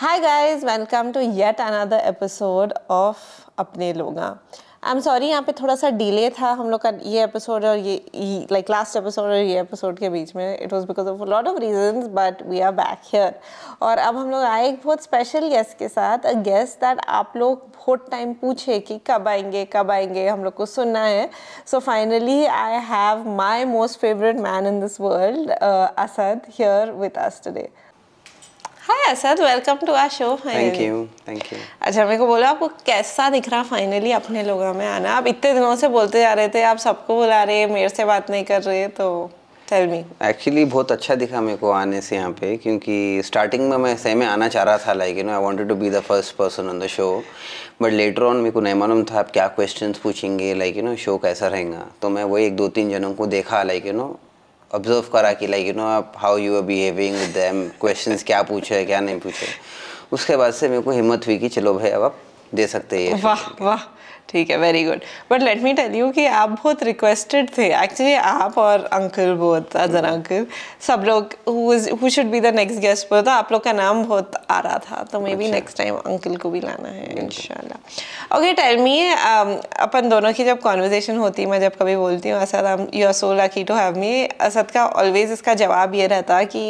High guys welcome to yet another episode of अपने लोगा I am sorry यहाँ पे थोड़ा सा डिले था हम लोग का ये एपिसोड और ये लाइक लास्ट एपिसोड और ये एपिसोड के बीच में it was because of lot of reason but we are back here और अब हम लोग आए एक बहुत स्पेशल गेस्ट के साथ अ गेस्ट दैट आप लोग बहुत टाइम पूछे कि कब आएंगे कब आएंगे हम लोग को सुनना है so finally I have my most favourite man in this world Asad here with us today hi Asad welcome to our show thank you thank you अच्छा मेरे को बोलो आपको कैसा दिख रहा फाइनली अपने लोगों में आना आप इतने दिनों से बोलते जा रहे थे आप सबको बुला रहे मेरे से बात नहीं कर रहे तो टेल मी एक्चुअली बहुत अच्छा दिखा मेरे को आने से यहाँ पे क्योंकि स्टार्टिंग में मैं सही में आना चाह रहा था like you know I wanted to be the first person on the show but later on मेरे को नहीं मालूम था आप क्या क्वेश्चंस पूछेंगे लाइक यू नो शो कैसा रहेगा तो मैं वही एक दो तीन जनों को देखा लाइक यू नो ऑब्जर्व करा कि लाइक यू नो आप how you are behaving with them question क्या पूछे क्या नहीं पूछे उसके बाद से मेरे को हिम्मत हुई कि चलो भाई अब आप दे सकते हैं वाह वाह ठीक है very good but let me tell you कि आप बहुत रिक्वेस्टेड थे एक्चुअली आप और अंकल बहुत अदर अंकल सब लोग who should be the next guest पर था तो आप लोग का नाम बहुत आ रहा था तो maybe next time uncle को भी लाना है इन ओके टेल मी अपन दोनों की जब कॉन्वर्जेसन होती है मैं जब कभी बोलती हूँ Asad you are so lucky to have me Asad का ऑलवेज इसका जवाब ये रहता कि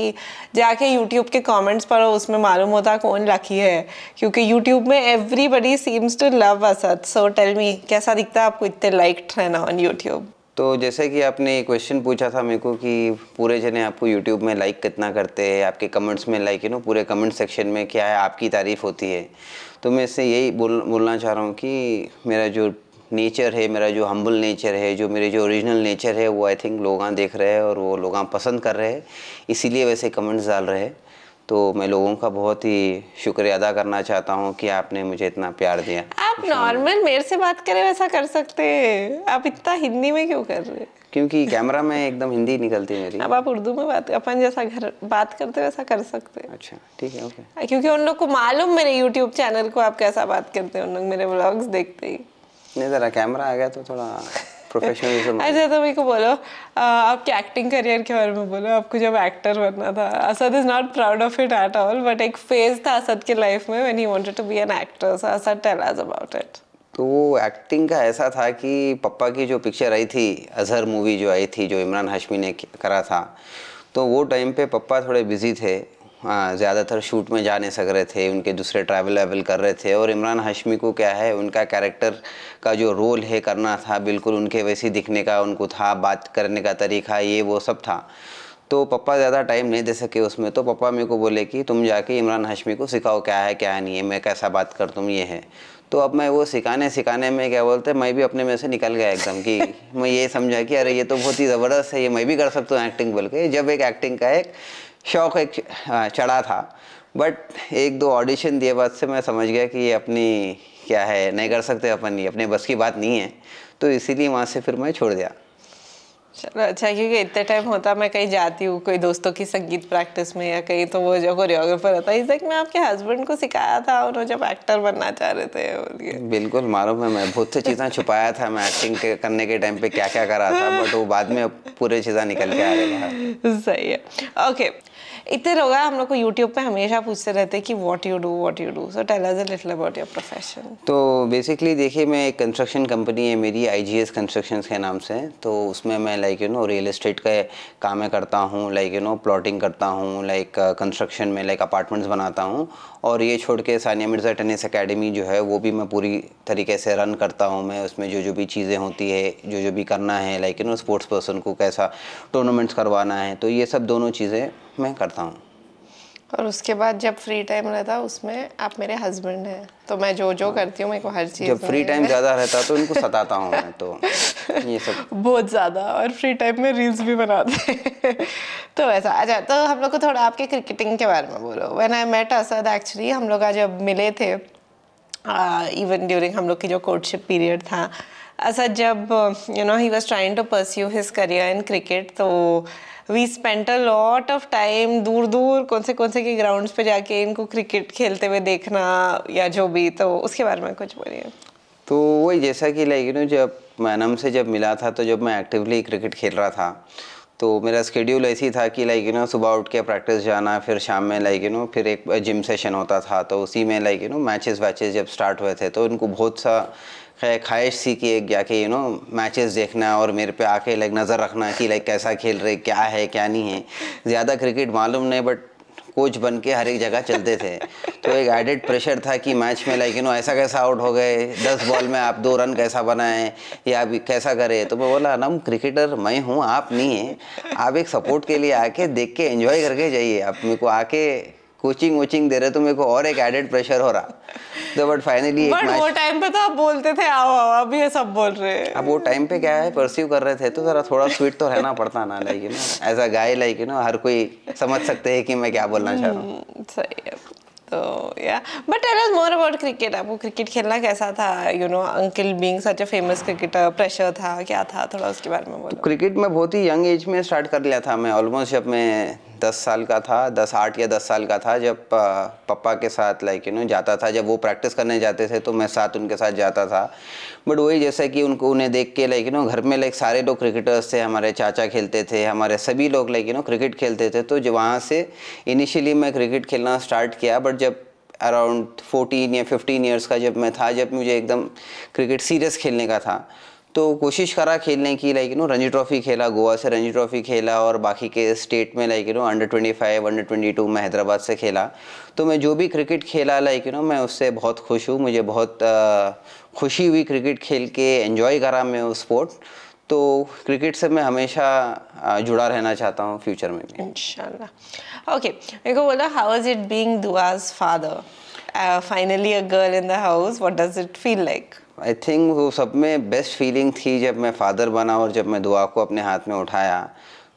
जाके यूट्यूब के कॉमेंट्स पढ़ो उसमें मालूम होता कौन लकी है क्योंकि यूट्यूब में everybody seems to love Asad so tell tell me कैसा दिखता है आपको इतने लाइक रहना ऑन यूट्यूब तो जैसे कि आपने क्वेश्चन पूछा था मेरे को कि पूरे जने आपको यूट्यूब में लाइक कितना करते हैं आपके कमेंट्स में लाइक यू नो पूरे कमेंट सेक्शन में क्या है आपकी तारीफ़ होती है तो मैं इससे यही बोल बोलना चाह रहा हूँ कि मेरा जो नेचर है मेरा जो हम्बल नेचर है जो मेरे जो ओरिजिनल नेचर है वो आई थिंक लोग हाँ देख रहे हैं और वो लोग हाँ पसंद कर रहे हैं इसीलिए वैसे कमेंट्स डाल रहे हैं तो मैं लोगों का बहुत ही शुक्रिया अदा करना चाहता हूँ कि आपने मुझे इतना प्यार दिया आप नॉर्मल मेरे से बात करें वैसा कर सकते हैं आप इतना हिंदी में क्यों कर रहे हैं क्योंकि कैमरा में एकदम हिंदी निकलती है मेरी अब आप उर्दू में बात अपन जैसा घर बात करते वैसा कर सकते हैं अच्छा ठीक है ओके क्योंकि उन लोग को मालूम मेरे यूट्यूब चैनल को आप कैसा बात करते हैं उन लोग मेरे ब्लॉग्स देखते ही नहीं ज़रा कैमरा आ गया तो थोड़ा प्रोफेशनलिज्म अच्छा तो मेरे को बोलो आपके एक्टिंग करियर के बारे में बोलो आपको जब एक्टर बनना था Asad is not proud of it at all but एक फेज था असद के लाइफ में when he wanted to be an actor so Asad tell us about it तो वो एक्टिंग का ऐसा था कि पप्पा की जो पिक्चर आई थी अजहर मूवी जो आई थी जो इमरान हाशमी ने करा था तो वो टाइम पे पप्पा थोड़े बिजी थे हाँ, ज़्यादातर शूट में जा नहीं सक रहे थे उनके दूसरे ट्रैवल वेवल कर रहे थे और इमरान हाशमी को क्या है उनका कैरेक्टर का जो रोल है करना था बिल्कुल उनके वैसे दिखने का उनको था बात करने का तरीका ये वो सब था तो पापा ज़्यादा टाइम नहीं दे सके उसमें तो पापा मेरे को बोले कि तुम जाके इमरान हाशमी को सिखाओ क्या है क्या नहीं है मैं कैसा बात कर तुम ये है तो अब मैं वो सिखाने सिखाने में क्या बोलते मैं भी अपने में से निकल गया एकदम कि मैं ये समझा कि अरे ये तो बहुत ही ज़बरदस्त है ये मैं भी कर सकता हूँ एक्टिंग बोल के जब एक एक्टिंग का एक शौक एक हाँ, चढ़ा था बट एक दो ऑडिशन दिए बाद से मैं समझ गया कि ये अपनी क्या है नहीं कर सकते अपन ये अपने बस की बात नहीं है तो इसीलिए वहाँ से फिर मैं छोड़ दिया चलो अच्छा क्योंकि इतने टाइम होता मैं कहीं जाती हूँ कोई दोस्तों की संगीत प्रैक्टिस में या कहीं तो वो जो कोरियोग्राफर होता है इस मैं आपके हस्बैंड को सिखाया था और वो जब एक्टर बनना चाह रहे थे बिल्कुल मालूम है मैं बहुत सी चीज़ें छुपाया था मैं एक्टिंग के करने के टाइम पे क्या क्या करा था बट वो बाद में पूरे चीज़ें निकल के आ रही सही है ओके okay. इतने लोग हम लोग को यूट्यूब पे हमेशा पूछते रहते हैं कि what you do what you do so tell us a little about your profession तो बेसिकली देखिए मैं एक कंस्ट्रक्शन कंपनी है मेरी आईजीएस कंस्ट्रक्शंस के नाम से तो उसमें मैं like you know real estate का काम करता हूँ लाइक यू नो प्लॉटिंग करता हूँ लाइक कंस्ट्रक्शन में लाइक अपार्टमेंट्स बनाता हूँ और ये छोड़ के सानिया मिर्ज़ा टेनिस अकेडमी जो है वो भी मैं पूरी तरीके से रन करता हूँ मैं उसमें जो जो भी चीज़ें होती है जो जो भी करना है like you know sports person को कैसा टूर्नामेंट्स करवाना है तो ये सब दोनों चीज़ें मैं करता हूँ और उसके बाद जब फ्री टाइम रहता उसमें आप मेरे हस्बैंड हैं तो मैं जो जो हाँ। करती हूँ मेरे को हर चीज़ जब फ्री टाइम ज़्यादा रहता तो इनको सताता हूँ मैं तो ये सब बहुत ज़्यादा और फ्री टाइम में रील्स भी बनाते हैं तो ऐसा अच्छा तो हम लोग को थोड़ा आपके क्रिकेटिंग के बारे में बोलो when I met Asad actually हम लोग आज मिले थे इवन ड्यूरिंग हम लोग की जो कोर्टशिप पीरियड था असद जब you know he was trying to pursue his career in cricket तो uh, we spent a lot of time दूर दूर कौन से कौन से के ग्राउंड्स पे जाके इनको क्रिकेट खेलते हुए देखना या जो भी तो उसके बारे में कुछ बोलिए तो वही जैसा कि लाइक यू नो जब मैनम से जब मिला था तो जब मैं एक्टिवली क्रिकेट खेल रहा था तो मेरा स्केड्यूल ऐसी था कि लाइक यू नो सुबह उठ के प्रैक्टिस जाना फिर शाम में लाइक यू नो फिर एक जिम सेशन होता था तो उसी में लाइक यू नो मैचेस वैचेस जब स्टार्ट हुए थे तो उनको बहुत सा ख्वाहिश थी कि एक जाके यू नो मैचेस देखना और मेरे पे आके लाइक नज़र रखना कि लाइक कैसा खेल रहे क्या है क्या नहीं है ज़्यादा क्रिकेट मालूम नहीं बट कोच बन के हर एक जगह चलते थे तो एक एडेड प्रेशर था कि मैच में लाइक यू नो ऐसा कैसा आउट हो गए दस बॉल में आप दो रन कैसा बनाए या अभी कैसा करें तो मैं बोला नम क्रिकेटर मैं हूँ आप नहीं हैं आप एक सपोर्ट के लिए आके देख के एंजॉय करके जाइए आप मेरे को आके कोचिंग वोचिंग दे रहे तो मेरे को और एक एडेड प्रेशर हो रहा तो बट फाइनली बट वो टाइम पे तो आप बोलते थे आओ आओ अभी ये सब बोल रहे हैं अब वो टाइम पे क्या है परस्यू कर रहे थे तो जरा थोड़ा स्वीट तो रहना पड़ता ना लाइक ना as a guy like you know हर कोई समझ सकते हैं कि मैं क्या बोलना चाह रहा हूँ हम्म, सही है तो yeah but more about cricket आपको क्रिकेट खेलना कैसा था you know uncle such a famous cricketer pressure था क्या था थोड़ा उसके बारे में बोलो क्रिकेट तो में बहुत ही यंग एज में स्टार्ट कर लिया था मैं ऑलमोस्ट जब मैं दस साल का था दस आठ या दस साल का था जब पापा के साथ लाइक यू नो जाता था जब वो प्रैक्टिस करने जाते थे तो मैं साथ उनके साथ जाता था बट वही जैसा कि उनको उन्हें देख के लाइक यू नो घर में लाइक सारे लोग क्रिकेटर्स थे हमारे चाचा खेलते थे हमारे सभी लोग लाइक यू नो क्रिकेट खेलते थे तो जब वहाँ से इनिशियली मैं क्रिकेट खेलना स्टार्ट किया बट जब अराउंड फोर्टीन या फिफ्टीन ईयर्स का जब मैं था जब मुझे एकदम क्रिकेट सीरियस खेलने का था तो कोशिश करा खेलने की like you know Ranji trophy खेला गोवा से रणजी ट्रॉफ़ी खेला और बाकी के स्टेट में like you know under twenty five under twenty two में हैदराबाद से खेला तो मैं जो भी क्रिकेट खेला लाइक यू नो मैं उससे बहुत खुश हूँ मुझे बहुत uh, खुशी हुई क्रिकेट खेल के एंजॉय करा मैं वो स्पोर्ट तो क्रिकेट से मैं हमेशा जुड़ा रहना चाहता हूँ फ्यूचर में भी ओके मेरे को बोला how is it being Dua's father finally a girl in the house what does it feel like I think वो सब में बेस्ट फीलिंग थी जब मैं फादर बना और जब मैं दुआ को अपने हाथ में उठाया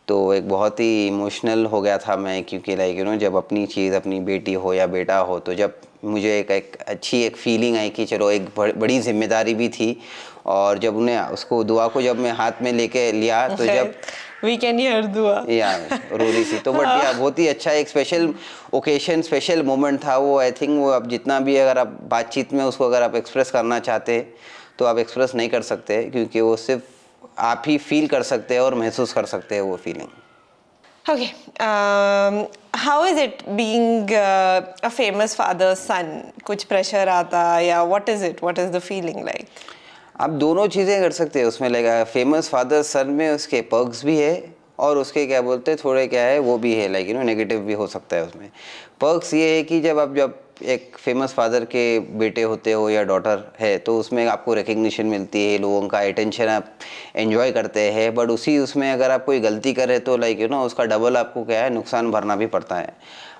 तो एक बहुत ही इमोशनल हो गया था मैं क्योंकि लाइक यू नो जब अपनी चीज़ अपनी बेटी हो या बेटा हो तो जब मुझे एक एक अच्छी एक फीलिंग आई कि चलो एक बड़ी जिम्मेदारी भी थी और जब उन्हें उसको दुआ को जब मैं हाथ में लेके लिया तो जब वी कैन हियर दुआ या रोली सी तो बट या बहुत ही अच्छा एक स्पेशल ओकेशन स्पेशल मोमेंट था वो आई थिंक वो आप जितना भी अगर आप बातचीत में उसको अगर आप एक्सप्रेस करना चाहते तो आप एक्सप्रेस नहीं कर सकते क्योंकि वो सिर्फ आप ही फील कर सकते हैं और महसूस कर सकते हैं वो feeling okay how is it it being uh, a famous father's son? Kuch pressure aata ya what is it? What is आप दोनों चीज़ें कर सकते हैं उसमें लाइक फेमस फादर सन में उसके पर्क्स भी है और उसके क्या बोलते हैं थोड़े क्या है वो भी है लाइक यू नो नेगेटिव भी हो सकता है उसमें पर्क्स ये है कि जब आप जब एक फेमस फादर के बेटे होते हो या डॉटर है तो उसमें आपको रिकग्निशन मिलती है लोगों का अटेंशन आप एंजॉय करते हैं बट उसी उसमें अगर आप कोई गलती करें तो लाइक यू नो उसका डबल आपको क्या है नुकसान भरना भी पड़ता है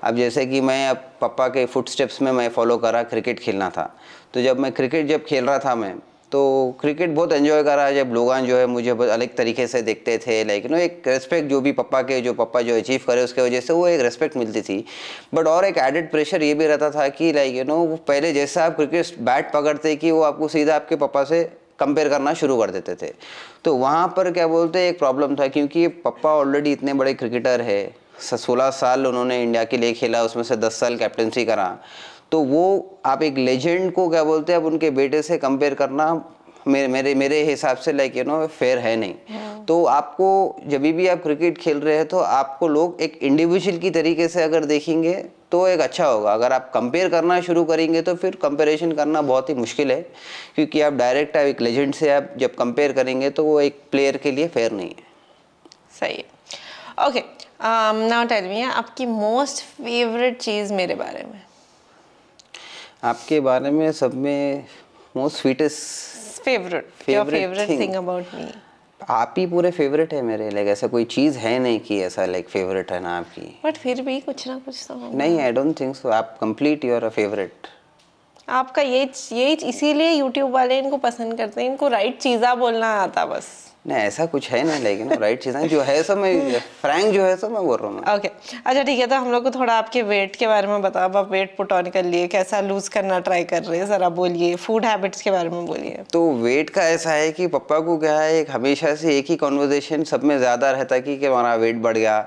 अब जैसे कि मैं अब पापा के फुट में मैं फॉलो करा क्रिकेट खेलना था तो जब मैं क्रिकेट जब खेल रहा था मैं तो क्रिकेट बहुत एंजॉय करा है जब लोगान जो है मुझे अलग तरीके से देखते थे लाइक नो एक रेस्पेक्ट जो भी पप्पा के जो पप्पा जो अचीव करे उसके वजह से वो एक रेस्पेक्ट मिलती थी बट और एक एडेड प्रेशर ये भी रहता था कि लाइक यू नो वो पहले जैसा आप क्रिकेट बैट पकड़ते कि वो आपको सीधा आपके पापा से कंपेयर करना शुरू कर देते थे तो वहाँ पर क्या बोलते एक प्रॉब्लम था क्योंकि पप्पा ऑलरेडी इतने बड़े क्रिकेटर है सोलह साल उन्होंने इंडिया के लिए खेला उसमें से दस साल कैप्टनसी करा तो वो आप एक लेजेंड को क्या बोलते हैं अब उनके बेटे से कंपेयर करना मेरे मेरे मेरे हिसाब से लाइक यू नो फेयर है नहीं हाँ। तो आपको जब भी आप क्रिकेट खेल रहे हैं तो आपको लोग एक इंडिविजुअल की तरीके से अगर देखेंगे तो एक अच्छा होगा अगर आप कंपेयर करना शुरू करेंगे तो फिर कंपेरिजन करना बहुत ही मुश्किल है क्योंकि आप डायरेक्ट आप एक लेजेंड से आप जब कंपेयर करेंगे तो वो एक प्लेयर के लिए फेयर नहीं है सही है ओके नाउ टेल मी आपकी मोस्ट फेवरेट चीज़ मेरे बारे में आपके बारे में सब में most sweetest favourite favourite thing about me आप ही पूरे फेवरेट है मेरे लाइक ऐसा कोई चीज़ है नहीं कि ऐसा लाइक फेवरेट है ना आपकी बट फिर भी कुछ ना कुछ तो नहीं आई डोंट थिंक सो आप कंप्लीट योर अ फेवरेट आपका ये ये इसीलिए YouTube वाले इनको पसंद करते हैं इनको राइट चीज़ा बोलना आता बस नहीं ऐसा कुछ है नहीं लेकिन राइट चीज़ें जो है सब मैं फ्रैंक जो है सब मैं बोल रहा हूँ ओके अच्छा ठीक है तो हम लोग को थोड़ा आपके वेट के बारे में बताओ आप वेट पुट ऑन कर लिए कैसा लूज़ करना ट्राई कर रहे हैं ज़रा बोलिए फूड हैबिट्स के बारे में बोलिए तो वेट का ऐसा है कि पप्पा को क्या है एक हमेशा से एक ही कॉन्वर्जेसन सब में ज़्यादा रहता है कि हमारा वेट बढ़ गया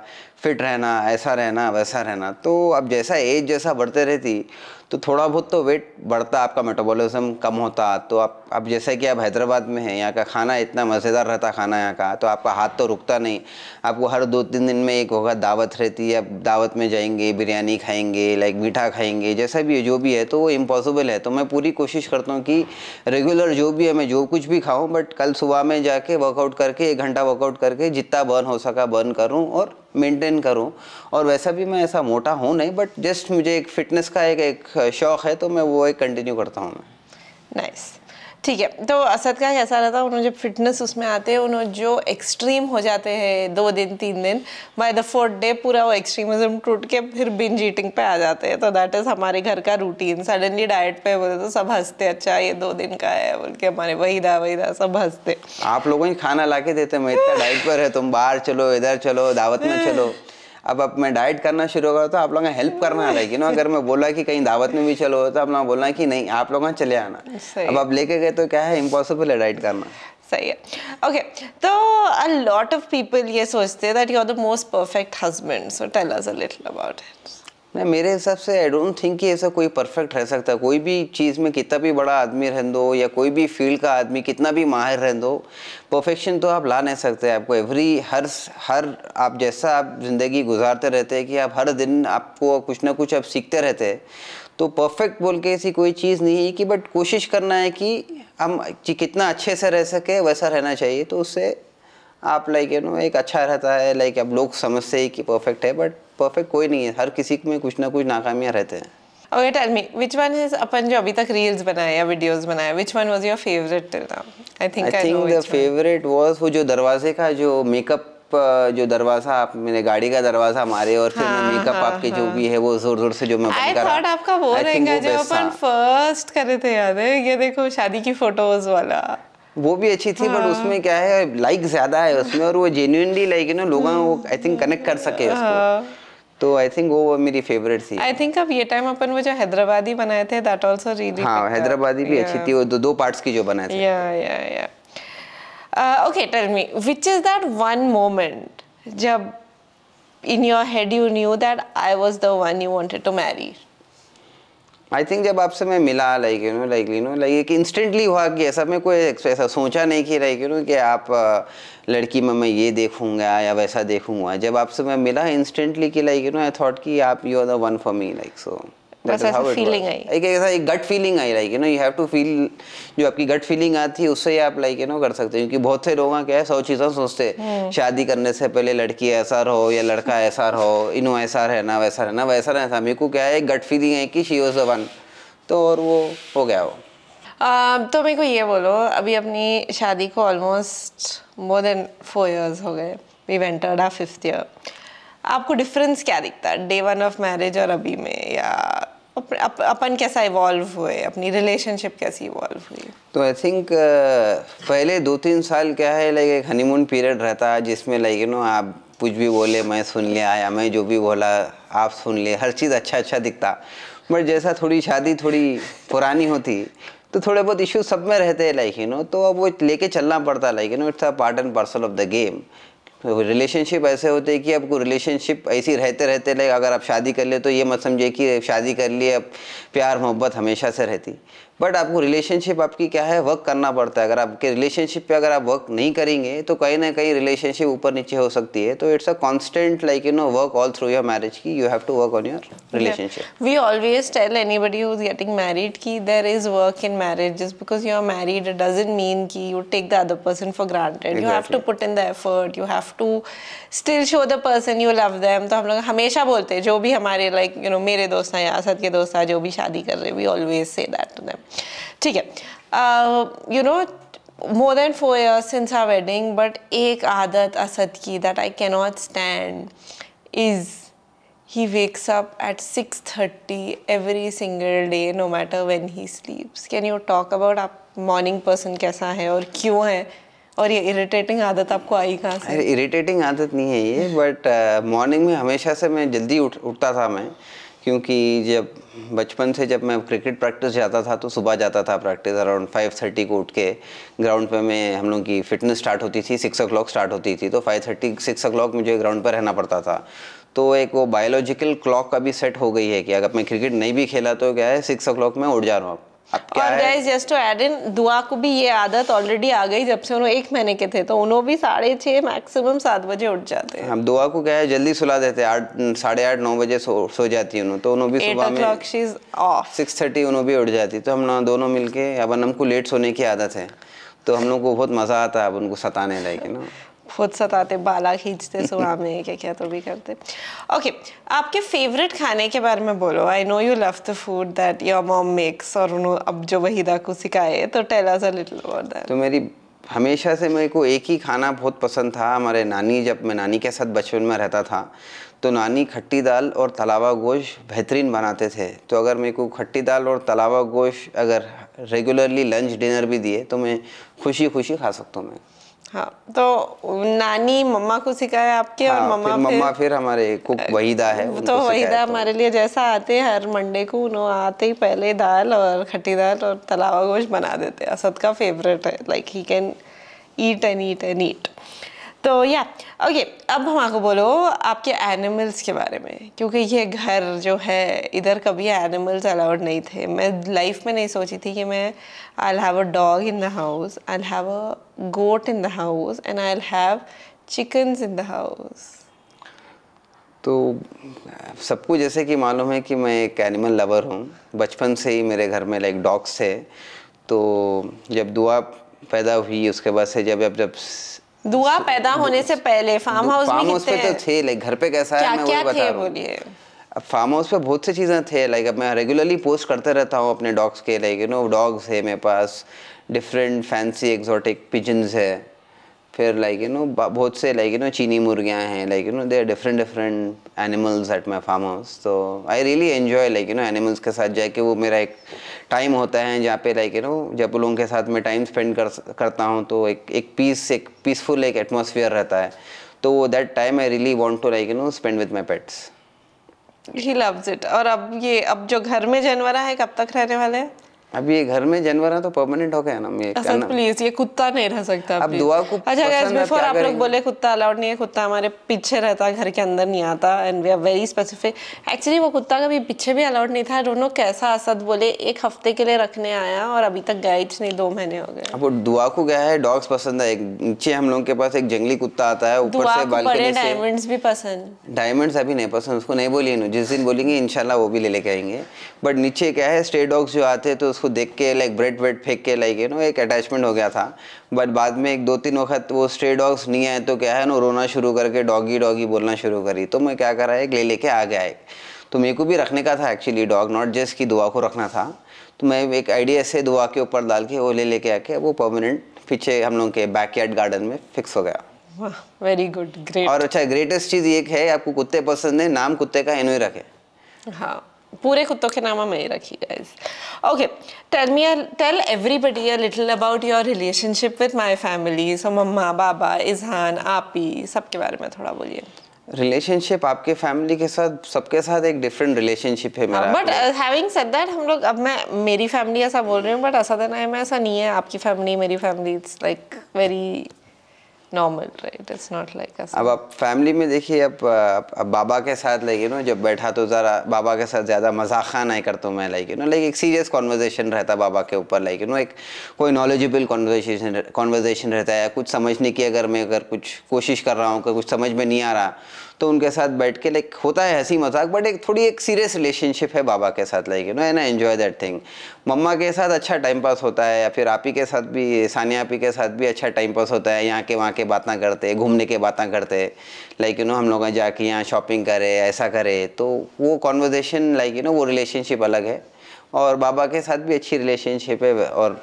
फिट रहना ऐसा रहना वैसा रहना तो अब जैसा एज जैसा बढ़ते रहती तो थोड़ा बहुत तो वेट बढ़ता आपका मेटाबॉलिज्म कम होता तो आप अब जैसे कि आप हैदराबाद में हैं यहाँ का खाना इतना मज़ेदार रहता खाना यहाँ का तो आपका हाथ तो रुकता नहीं आपको हर दो तीन दिन में एक होगा दावत रहती है आप दावत में जाएंगे बिरयानी खाएंगे लाइक मीठा खाएंगे जैसा भी है जो भी है तो वो इम्पॉसिबल है तो मैं पूरी कोशिश करता हूँ कि रेगुलर जो भी है मैं जो कुछ भी खाऊँ बट कल सुबह में जाके वर्कआउट करके एक घंटा वर्कआउट करके जितना बर्न हो सका बर्न करूँ और मेंटेन करूं और वैसा भी मैं ऐसा मोटा हूं नहीं बट जस्ट मुझे एक फ़िटनेस का एक एक शौक़ है तो मैं वो एक कंटिन्यू करता हूं मैं नाइस nice. ठीक है तो असद का कैसा रहता है उन्होंने जब फिटनेस उसमें आते हैं उन्होंने जो एक्सट्रीम हो जाते हैं दो दिन तीन दिन बाय द फोर्थ डे पूरा वो एक्सट्रीमिज्म टूट के फिर बिंज ईटिंग पे आ जाते हैं तो दैट इज़ हमारे घर का रूटीन सडनली डाइट पे बोले तो सब हंसते अच्छा ये दो दिन का है बोल के हमारे वही दा वही दा सब हंसते आप लोगों ही खाना ला देते मैं इतना डाइट पर है तुम बाहर चलो इधर चलो दावत में हम्म। चलो अब अब मैं डाइट करना शुरू करूँ तो आप लोगों का हेल्प करना है यू ना अगर मैं बोला कि कहीं दावत में भी चलो तो आप लोग बोलना कि नहीं आप लोगों चले आना अब आप लेके गए तो क्या है इम्पॉसिबल है डाइट करना सही है ओके तो अ लॉट ऑफ पीपल ये सोचते हैं that you are the most perfect husband so tell us a little about it नहीं मेरे हिसाब से आई डोंट थिंक कि ऐसा कोई परफेक्ट रह सकता है कोई भी चीज़ में कितना भी बड़ा आदमी रह दो या कोई भी फील्ड का आदमी कितना भी माहिर रह दो परफेक्शन तो आप ला नहीं सकते आपको एवरी हर हर आप जैसा आप ज़िंदगी गुजारते रहते हैं कि आप हर दिन आपको कुछ ना कुछ आप सीखते रहते हैं तो परफेक्ट बोल के ऐसी कोई चीज़ नहीं है कि बट कोशिश करना है कि हम कितना अच्छे से रह सके वैसा रहना चाहिए तो उससे आप लाइक यू नो एक अच्छा रहता है लाइक अब लोग समझते ही कि परफेक्ट है बट परफेक्ट कोई नहीं है हर किसी में कुछ ना कुछ नाकामियाँ रहते हैं okay tell me which one is अपन जो अभी तक रील्स बनाए या वीडियोस बनाए which one was your favourite till now I think I think the favourite was वो जो दरवाजे का जो मेकअप जो दरवाजा आप मेरे गाड़ी का दरवाजा मारे और फिर हाँ, मेकअप हाँ, आपके हाँ. जो भी है वो जोर जोर से जो मैं आई थॉट आपका वो रहेगा जो अपन फर्स्ट करे थे याद है ये देखो शादी की फोटोज वाला वो भी अच्छी थी हाँ. बट उसमें क्या है लाइक ज्यादा है उसमें और वो जेन्युइनली लाइक है ना लोग आई थिंक कनेक्ट कर सके हाँ। उसको तो आई थिंक वो मेरी फेवरेट थी आई थिंक अब ये टाइम अपन वो जो हैदराबादी बनाए थे दैट आल्सो रियली हां हैदराबादी भी अच्छी थी वो दो दो पार्ट्स की जो बनाए थे yeah yeah yeah okay tell me which is that one moment जब in your head you knew that I was the one you wanted to marry I think जब आपसे मैं मिला like you know like you know like एक instantly हुआ कि ऐसा मैं कोई ऐसा सोचा नहीं कि लाइक यू नो कि आप लड़की में मैं ये देखूंगा या वैसा देखूंगा जब आपसे मैं मिला इंस्टेंटली कि like you know I thought कि आप you are the one for me like so बहुत से लोग सौ चीज़ें सोचते हम्म। शादी करने से पहले लड़की ऐसा रहो या लड़का ऐसा रहो इनो ऐसा रहना वैसा रहना वैसा रहना मेरे को क्या है एक गट फीलिंग है कि शी वन तो और वो हो गया वो तो मेरे को ये बोलो अभी अपनी शादी को almost more than four years हो गए we entered our fifth year आपको डिफरेंस क्या दिखता है डे वन ऑफ मैरिज और अभी में या अप, अपन कैसा इवॉल्व हुए अपनी रिलेशनशिप कैसी इवॉल्व हुई तो आई थिंक uh, पहले दो तीन साल क्या है लाइक एक हनीमून पीरियड रहता है जिसमें लाइक यू नो आप कुछ भी बोले मैं सुन लिया या मैं जो भी बोला आप सुन ले हर चीज़ अच्छा अच्छा दिखता बट जैसा थोड़ी शादी थोड़ी पुरानी होती तो थोड़े बहुत इश्यूज सब में रहते हैं लाइक यू नो तो अब वो लेके चलना पड़ता है like you know it's a part and parcel of the game तो रिलेशनशिप ऐसे होते हैं कि आपको रिलेशनशिप ऐसी रहते रहते लाइक अगर आप शादी कर ले तो ये मत समझिए कि शादी कर लिए अब प्यार मोहब्बत हमेशा से रहती बट आपको रिलेशनशिप आपकी क्या है वर्क करना पड़ता है अगर आपके रिलेशनशिप पे अगर आप वर्क नहीं करेंगे तो कहीं ना कहीं रिलेशनशिप ऊपर नीचे हो सकती है तो it's a constant like you know work all through your marriage की you have to work on your relationship we always tell anybody who is getting married की there is work in marriage just because you are married it doesn't mean की you take the other person for granted you have to put in the effort you have to still show the person you love them तो हम लोग हमेशा बोलते हैं जो भी हमारे लाइक यू नो मेरे दोस्त हैं या असद के दोस्त हैं जो भी शादी कर रहे हैं we always say that to them ठीक है you know more than four years since our wedding but एक आदत असद की that I can not stand is he wakes up at six thirty every single day no matter when he sleeps can you talk about आप morning person कैसा है और क्यों है और ये इरिटेटिंग आदत आपको आई कहाँ से इरिटेटिंग आदत नहीं है ये बट मॉर्निंग में हमेशा से मैं जल्दी उठ उठता था मैं क्योंकि जब बचपन से जब मैं क्रिकेट प्रैक्टिस जाता था तो सुबह जाता था प्रैक्टिस अराउंड फाइव थर्टी को उठ के ग्राउंड पे मैं हम लोग की फिटनेस स्टार्ट होती थी सिक्स ओ स्टार्ट होती थी तो फाइव थर्टी सिक्स ओ मुझे ग्राउंड पर रहना पड़ता था तो एक वो बायोलॉजिकल क्लॉक का भी सेट हो गई है कि अगर मैं क्रिकेट नहीं भी खेला तो क्या है सिक्स ओ क्लॉक में उठ जा रहा हूँ अब और guys just to add in Dua को भी ये आदत ऑलरेडी आ गई जब से उन्होंने एक महीने के थे तो उन्होंने भी साढ़े छः मैक्सिमम सात बजे उठ जाते हैं हम दुआ को क्या है जल्दी सुला देते आठ साढ़े आठ नौ बजे सो, सो जाती है उन्होंने तो उन्होंने भी सुबह में सिक्स थर्टी उन्होंने भी उठ जाती तो हम ना दोनों मिल के अब हमको लेट सोने की आदत है तो हम लोग को बहुत मज़ा आता है अब उनको सताने लाइक ना खुद सताते बाला खींचते सुबह में क्या क्या तो भी करते ओके okay, आपके फेवरेट खाने के बारे में बोलो I know you love the food that your mom makes और उन्होंने अब जो वहीदा को सिखाए तो tell us a little about that तो मेरी हमेशा से मेरे को एक ही खाना बहुत पसंद था हमारे नानी जब मैं नानी के साथ बचपन में रहता था तो नानी खट्टी दाल और तलावा गोश बेहतरीन बनाते थे तो अगर मेरे को खट्टी दाल और तलावा गोश अगर रेगुलरली लंच डिनर भी दिए तो मैं खुशी खुशी खा सकता हूँ मैं हाँ तो नानी मम्मा को सिखाया आपके हाँ, और मम्मा फिर, मम्मा फिर हमारे कुक वहीदा है तो वहीदा हमारे लिए जैसा आते हैं हर मंडे को उन्होंने आते ही पहले दाल और खट्टी दाल और तलावा गोश्त बना देते हैं असद का फेवरेट है like he can eat and eat and eat तो या ओके अब आपको बोलो आपके एनिमल्स के बारे में क्योंकि ये घर जो है इधर कभी एनिमल्स अलाउड नहीं थे मैं लाइफ में नहीं सोची थी कि मैं I have a dog in the house I have a goat in the house and I have chicken in the house तो सबको जैसे कि मालूम है कि मैं एक एनिमल लवर हूँ बचपन से ही मेरे घर में लाइक डॉग्स थे तो जब दुआ पैदा हुई उसके बाद से जब जब जब दुआ पैदा होने से पहले फार्म हाउस फार्म हाउस पे तो थे लाइक घर पे कैसा क्या, है मैं क्या बता बोलिए अब फार्म हाउस पे बहुत सी चीज़ें थे लाइक अब मैं रेगुलरली पोस्ट करते रहता हूँ अपने डॉग्स के लाइक यू नो डॉग्स है मेरे पास डिफरेंट फैंसी एग्जॉटिक पिजन्स है फिर लाइक यू नो बहुत से लाइक यू नो चीनी मुर्गियाँ हैं like you know they are different different animals at my farm house तो I really enjoy like you know animals के साथ जाके वो मेरा एक टाइम होता है जहाँ पे लाइक यू नो जब लोगों के साथ मैं टाइम स्पेंड कर करता हूँ तो एक एक पीस एक पीसफुल एक एटमोसफियर रहता है तो that time I really want to like you know spend with my pets he loves it और अब ये अब जो घर में जानवर है कब तक रहने वाले हैं अब ये घर में जानवर है तो परमानेंट हो गया ना ये असद प्लीज ये कुत्ता नहीं रह सकता अब दुआ को अच्छा गाइस बिफोर आप लोग बोले कुत्ता अलाउड नहीं है कुत्ता हमारे पीछे रहता है घर के अंदर नहीं आता and we are very specific actually वो कुत्ता कभी पीछे भी अलाउड नहीं था दोनों कैसा असद बोले एक हफ्ते के लिए रखने आया और अभी तक गए नहीं दो महीने हो गए अब दुआ को गया है डॉग्स पसंद है एक नीचे हम लोग के पास एक जंगली कुत्ता आता है ऊपर से बालकनी डायमंड्स भी पसंद डायमंड्स अभी नहीं पसंद उसको नहीं बोलिए जिस दिन बोलेंगे इनशाला वो भी ले लेके आएंगे बट नीचे क्या है स्टे डॉग्स जो आते हैं तो उसको देख के लाइक ब्रेड वेड फेंक के लाइक यू नो एक अटैचमेंट हो गया था बट बाद में एक दो तीन वक्त वो स्ट्रे डॉग्स नहीं आए तो क्या है ना रोना शुरू करके डॉगी डॉगी बोलना शुरू करी तो मैं क्या करा एक ले लेके आ गया एक तो मेरे को भी रखने का था एक्चुअली डॉग नॉट जस्ट की दुआ को रखना था तो मैं एक आइडिया से दुआ के ऊपर डाल के वो ले लेके आके वो परमानेंट पीछे हम लोग के बैकयार्ड गार्डन में फिक्स हो गया वेरी गुड ग्रेट और अच्छा ग्रेटेस्ट चीज़ एक है आपको कुत्ते पसंद है नाम कुत्ते का इन्हों ही रखे हाँ पूरे कुत्तों के नाम में ही रखी guys okay tell me tell everybody a little about your relationship with my family so मम्मा बाबा इजहान आपी सबके बारे में थोड़ा बोलिए रिलेशनशिप आपके फैमिली के साथ सबके साथ एक डिफरेंट रिलेशनशिप है मेरा बट हैविंग सेड दैट हम लोग अब मैं मेरी फैमिली ऐसा बोल रही हूँ बट ऐसा देना तो है मैं ऐसा नहीं है आपकी फैमिली मेरी family it's like very normal right it's not like अब आप फैमिली में देखिए अब अब बाबा के साथ लाइक यू नो जब बैठा तो ज़रा बाबा के साथ ज़्यादा मजाका हाँ नहीं करता हूँ मैं लाइक यू नो लाइक एक सीरियस कॉन्वर्जेसन रहता है बाबा के ऊपर लाइक यू नो एक कोई नॉलेजेबल कॉन्वर्जेशन कॉन्वर्जेसन रहता है या कुछ समझने की अगर मैं अगर कुछ कोशिश कर रहा हूँ कुछ समझ में नहीं आ रहा तो उनके साथ बैठ के लाइक होता है हंसी मजाक बट एक थोड़ी एक सीरियस रिलेशनशिप है बाबा के साथ like you know and I enjoy that thing मम्मा के साथ अच्छा टाइम पास होता है या फिर आप ही के साथ भी सानिया आपी के साथ भी अच्छा टाइम पास होता है यहाँ के वहाँ के के ना करते घूमने के बातें करते लाइक यू नो हम लोग जाके यहाँ शॉपिंग करें ऐसा करें तो वो कॉन्वर्जेसन लाइक यू नो वो रिलेशनशिप अलग है और बाबा के साथ भी अच्छी रिलेशनशिप है और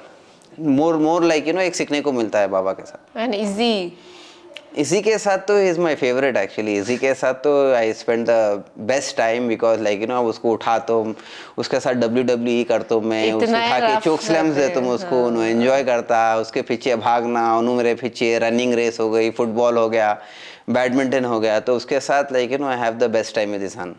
more more like you know एक सीखने को मिलता है बाबा के साथ एंड इजी इसी के साथ तो इज़ माई फेवरेट एक्चुअली इसी के साथ तो I spend the best time because like you know अब उसको उठा तो उसके साथ डब्ल्यू डब्ल्यू ई कर तो मैं उसको उठा के चोक स्लैम्स दे तुम उसको एंजॉय हाँ। करता उसके पीछे भागना उन्हों मेरे पीछे रनिंग रेस हो गई फुटबॉल हो गया बैडमिंटन हो गया तो उसके साथ like you know I have the best time with Izhan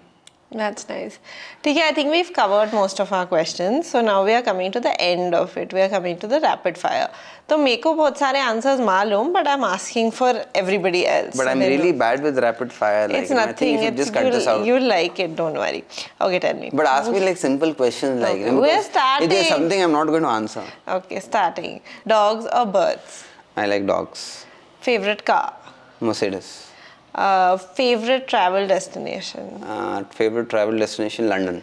That's nice. Okay, I think we've covered most of our questions. So now we are coming to the end of it. We are coming to the rapid fire. तो मेरे को बहुत सारे answers मालूम, but I'm asking for everybody else. But I'm really bad with rapid fire. Like, it's nothing. It's just cut this out. You like it? Don't worry. Okay, tell me. But ask me like simple questions like. Okay. We're starting. If there's something I'm not going to answer. Okay, starting. Dogs or birds? I like dogs. Favorite car? Mercedes. Uh, favorite travel destination? Uh, favorite travel destination, London.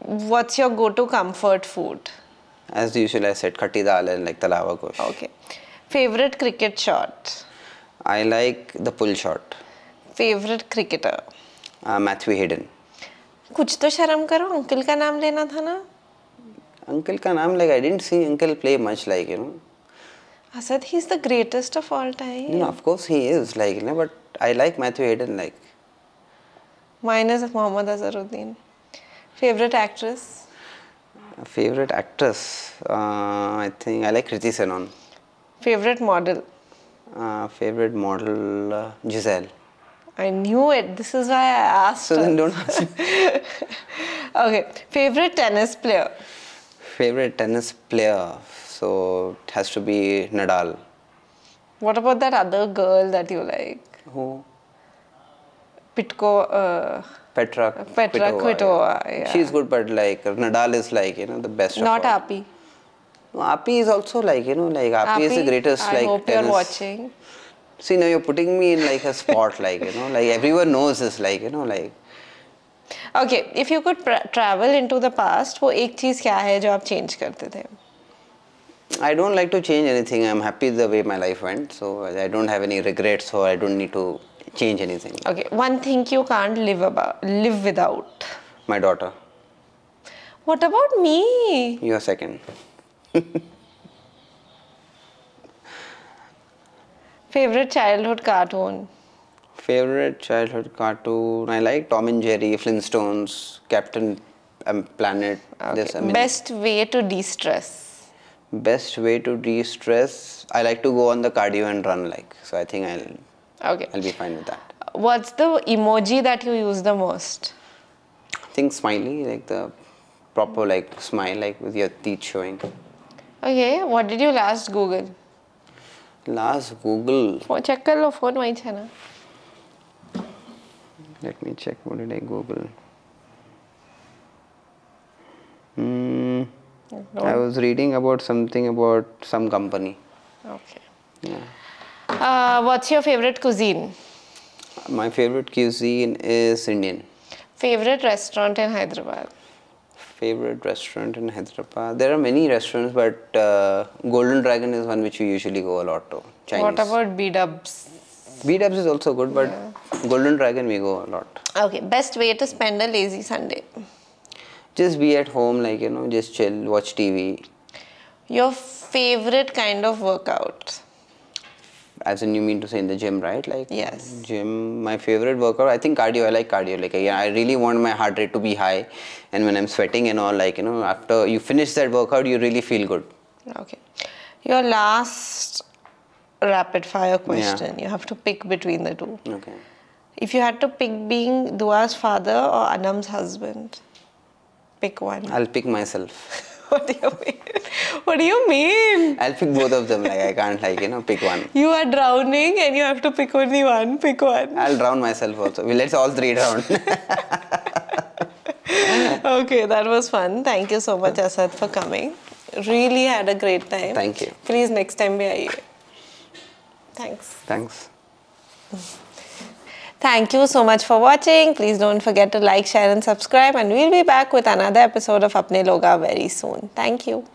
What's your go-to comfort food? As usual, I said khatti dal and like talawa kosh. Okay. Favorite cricket shot? I like the pull shot. Favorite cricketer? Uh, Matthew Hayden. कुछ तो शर्म करो uncle का नाम लेना था ना uncle का नाम like I not see uncle play much like you know Asad, he's the greatest of all time. No, of course he is. Like, but I like Matthew Hayden. Like, mine is Muhammad Azharuddin. Favorite actress? Favorite actress? Uh, I think I like Kriti Senon. Favorite model? Uh, favorite model uh, Giselle. I knew it. This is why I asked. So us. then don't ask. okay. Favorite tennis player? Favorite tennis player? so it has to be Nadal. What about that other girl that you like? Who? Pitko. Uh, Petra. Petra Kvitova. Kvitova yeah. yeah. She's good, but like Nadal is like you know the best. Not happy. No, Api is also like you know like Api, Api is the greatest I like. I hope tennis. you're watching. See now you're putting me in like a spot like you know like everyone knows this like you know like. Okay, if you could travel into the past, what one thing क्या है जो आप I don't like to change anything. I'm happy the way my life went. So I don't have any regrets or I don't need to change anything. Okay. One thing you can't live about live without. My daughter. What about me? You're second. Favorite childhood cartoon? Favorite childhood cartoon? I like Tom and Jerry, Flintstones, Captain Planet. Okay. This, I mean, Best way to de stress? best way to de-stress i like to go on the cardio and run like so i think i'll okay i'll be fine with that what's the emoji that you use the most i think smiley like the proper like smile like with your teeth showing okay what did you last google last google check your phone let me check what did i google Hmm. Mm-hmm. I was reading about something about some company. Okay. Yeah. Uh, what's your favorite cuisine? My favorite cuisine is Indian. Favorite restaurant in Hyderabad? Favorite restaurant in Hyderabad? There are many restaurants, but uh, Golden Dragon is one which we usually go a lot to. Chinese. What about B Dubs? B Dubs is also good, but yeah. Golden Dragon we go a lot. Okay, best way to spend a lazy Sunday? just be at home like you know just chill watch tv your favorite kind of workout as in you mean to say in the gym right like yes gym my favorite workout i think cardio i like cardio like yeah, i really want my heart rate to be high and when i'm sweating and all like you know after you finish that workout you really feel good okay your last rapid fire question yeah. you have to pick between the two okay if you had to pick being dua's father or anam's husband Pick one. I'll pick myself. what do you mean? What do you mean? I'll pick both of them. Like I can't like you know pick one. You are drowning and you have to pick only one. Pick one. I'll drown myself also. Well, let's all three drown. okay, that was fun. Thank you so much, Asad, for coming. Really had a great time. Thank you. Please next time be here. Thanks. Thanks. Thank you so much for watching. Please don't forget to like, share and subscribe and we'll be back with another episode of Apne Loga very soon. Thank you.